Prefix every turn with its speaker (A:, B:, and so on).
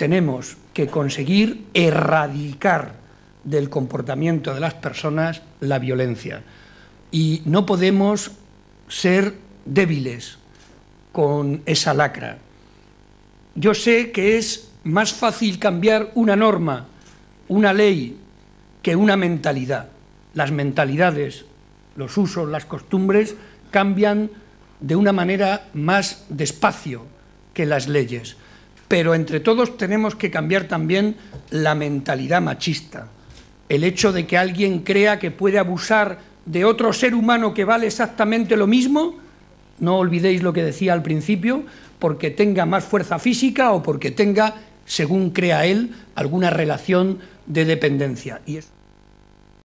A: tenemos que conseguir erradicar del comportamiento de las personas la violencia. Y no podemos ser débiles con esa lacra. Yo sé que es más fácil cambiar una norma, una ley, que una mentalidad. Las mentalidades, los usos, las costumbres cambian de una manera más despacio que las leyes pero entre todos tenemos que cambiar también la mentalidad machista. El hecho de que alguien crea que puede abusar de otro ser humano que vale exactamente lo mismo, no olvidéis lo que decía al principio, porque tenga más fuerza física o porque tenga, según crea él, alguna relación de dependencia. Y es.